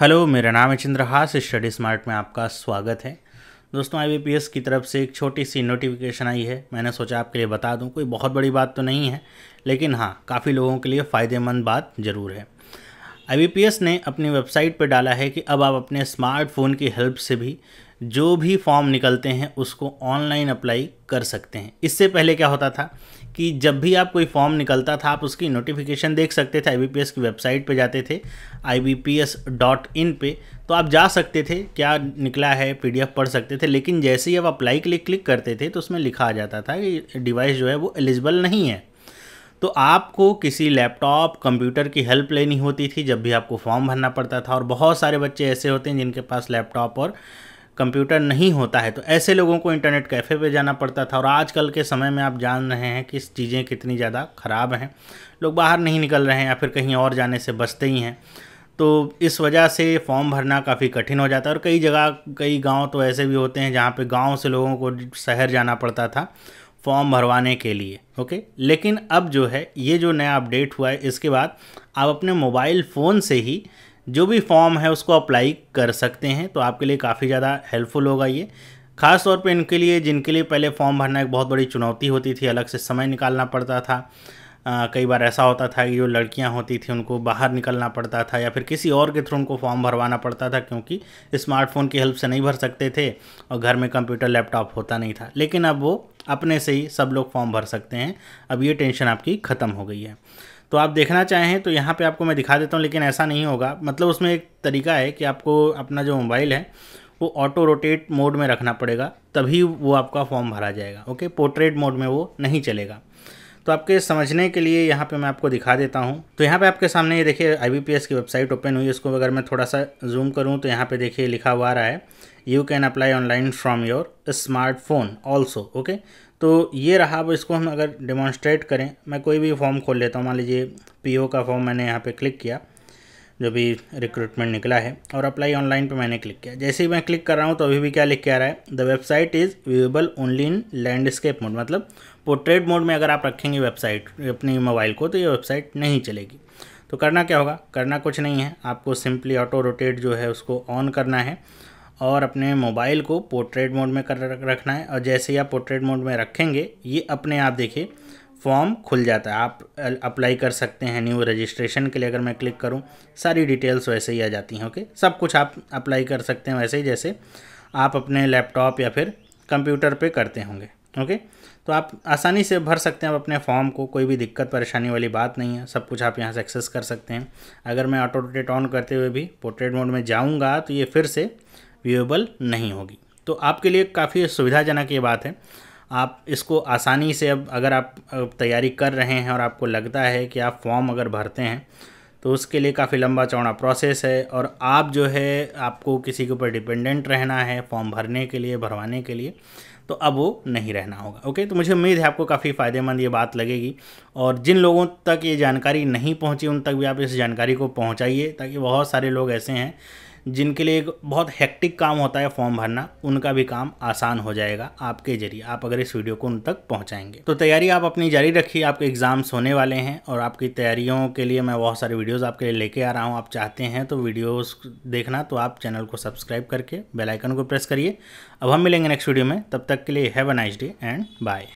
hello मेरा नाम है चंद्रहास स्टडी स्मार्ट में आपका स्वागत है दोस्तों आईबीपीएस की तरफ से एक छोटी सी नोटिफिकेशन आई है मैंने सोचा आपके लिए बता दूं कोई बहुत बड़ी बात तो नहीं है लेकिन हाँ काफ़ी लोगों के लिए फ़ायदेमंद बात ज़रूर है आई ने अपनी वेबसाइट पर डाला है कि अब आप अपने स्मार्टफोन की हेल्प से भी जो भी फॉर्म निकलते हैं उसको ऑनलाइन अप्लाई कर सकते हैं इससे पहले क्या होता था कि जब भी आप कोई फॉर्म निकलता था आप उसकी नोटिफिकेशन देख सकते थे आई की वेबसाइट पे जाते थे आई डॉट इन पे तो आप जा सकते थे क्या निकला है पीडीएफ पढ़ सकते थे लेकिन जैसे ही आप अप्लाई के लिए क्लिक करते थे तो उसमें लिखा आ जाता था कि डिवाइस जो है वो एलिजिबल नहीं है तो आपको किसी लैपटॉप कंप्यूटर की हेल्प लेनी होती थी जब भी आपको फॉर्म भरना पड़ता था और बहुत सारे बच्चे ऐसे होते हैं जिनके पास लैपटॉप और कंप्यूटर नहीं होता है तो ऐसे लोगों को इंटरनेट कैफ़े पे जाना पड़ता था और आजकल के समय में आप जान रहे हैं कि चीज़ें कितनी ज़्यादा ख़राब हैं लोग बाहर नहीं निकल रहे हैं या फिर कहीं और जाने से बचते ही हैं तो इस वजह से फॉर्म भरना काफ़ी कठिन हो जाता है और कई जगह कई गांव तो ऐसे भी होते हैं जहाँ पे गांव से लोगों को शहर जाना पड़ता था फॉर्म भरवाने के लिए ओके लेकिन अब जो है ये जो नया अपडेट हुआ है इसके बाद आप अपने मोबाइल फ़ोन से ही जो भी फॉर्म है उसको अप्लाई कर सकते हैं तो आपके लिए काफ़ी ज़्यादा हेल्पफुल होगा ये खास तौर पे इनके लिए जिनके लिए पहले फॉर्म भरना एक बहुत बड़ी चुनौती होती थी अलग से समय निकालना पड़ता था आ, कई बार ऐसा होता था कि जो लड़कियां होती थी उनको बाहर निकलना पड़ता था या फिर किसी और के थ्रू उनको फॉर्म भरवाना पड़ता था क्योंकि स्मार्टफ़ोन की हेल्प से नहीं भर सकते थे और घर में कंप्यूटर लैपटॉप होता नहीं था लेकिन अब वो अपने से ही सब लोग फॉर्म भर सकते हैं अब ये टेंशन आपकी ख़त्म हो गई है तो आप देखना चाहें तो यहाँ पे आपको मैं दिखा देता हूँ लेकिन ऐसा नहीं होगा मतलब उसमें एक तरीका है कि आपको अपना जो मोबाइल है वो ऑटो रोटेट मोड में रखना पड़ेगा तभी वो आपका फॉर्म भरा जाएगा ओके पोर्ट्रेट मोड में वो नहीं चलेगा तो आपके समझने के लिए यहाँ पे मैं आपको दिखा देता हूँ तो यहाँ पे आपके सामने ये देखिए आई की वेबसाइट ओपन हुई है उसको अगर मैं थोड़ा सा जूम करूँ तो यहाँ पे देखिए लिखा हुआ आ रहा है you can apply online from your smartphone also okay तो ये रहा अब इसको हम अगर डेमोन्स्ट्रेट करें मैं कोई भी फॉर्म खोल लेता हूँ मान लीजिए पी का फॉर्म मैंने यहाँ पर क्लिक किया जो भी रिक्रूटमेंट निकला है और अप्लाई ऑनलाइन पे मैंने क्लिक किया जैसे ही मैं क्लिक कर रहा हूँ तो अभी भी क्या लिख के आ रहा है the website is viewable only in landscape mode मतलब पोर्ट्रेट मोड में अगर आप रखेंगे वेबसाइट अपनी मोबाइल को तो ये वेबसाइट नहीं चलेगी तो करना क्या होगा करना कुछ नहीं है आपको सिंपली ऑटो रोटेट जो है उसको ऑन करना है और अपने मोबाइल को पोर्ट्रेट मोड में कर रखना है और जैसे ही आप पोर्ट्रेट मोड में रखेंगे ये अपने आप देखिए फॉर्म खुल जाता है आप अप्लाई कर सकते हैं न्यू रजिस्ट्रेशन के लिए अगर मैं क्लिक करूँ सारी डिटेल्स वैसे ही आ जाती हैं ओके सब कुछ आप अप्लाई कर सकते हैं वैसे ही जैसे आप अपने लैपटॉप या फिर कंप्यूटर पे करते होंगे ओके तो आप आसानी से भर सकते हैं आप अपने फॉर्म को कोई भी दिक्कत परेशानी वाली बात नहीं है सब कुछ आप यहाँ से एक्सेस कर सकते हैं अगर मैं ऑटो रोटेट ऑन करते हुए भी पोर्ट्रेट मोड में जाऊँगा तो ये फिर से व्यूएबल नहीं होगी तो आपके लिए काफ़ी सुविधाजनक ये बात है आप इसको आसानी से अब अगर आप तैयारी कर रहे हैं और आपको लगता है कि आप फॉर्म अगर भरते हैं तो उसके लिए काफ़ी लंबा चौड़ा प्रोसेस है और आप जो है आपको किसी के ऊपर डिपेंडेंट रहना है फॉर्म भरने के लिए भरवाने के लिए तो अब वो नहीं रहना होगा ओके तो मुझे उम्मीद है आपको काफ़ी फ़ायदेमंद ये बात लगेगी और जिन लोगों तक ये जानकारी नहीं पहुंची उन तक भी आप इस जानकारी को पहुंचाइए ताकि बहुत सारे लोग ऐसे हैं जिनके लिए एक बहुत हैक्टिक काम होता है फॉर्म भरना उनका भी काम आसान हो जाएगा आपके जरिए आप अगर इस वीडियो को उन तक पहुँचाएंगे तो तैयारी आप अपनी जारी रखिए आपके एग्ज़ाम्स होने वाले हैं और आपकी तैयारियों के लिए मैं बहुत सारे वीडियोज़ आपके लिए लेके आ रहा हूँ आप चाहते हैं तो वीडियोज़ देखना तो आप चैनल को सब्सक्राइब करके बेलाइकन को प्रेस करिए अब हम मिलेंगे नेक्स्ट वीडियो में तब तक के लिए have a nice day and bye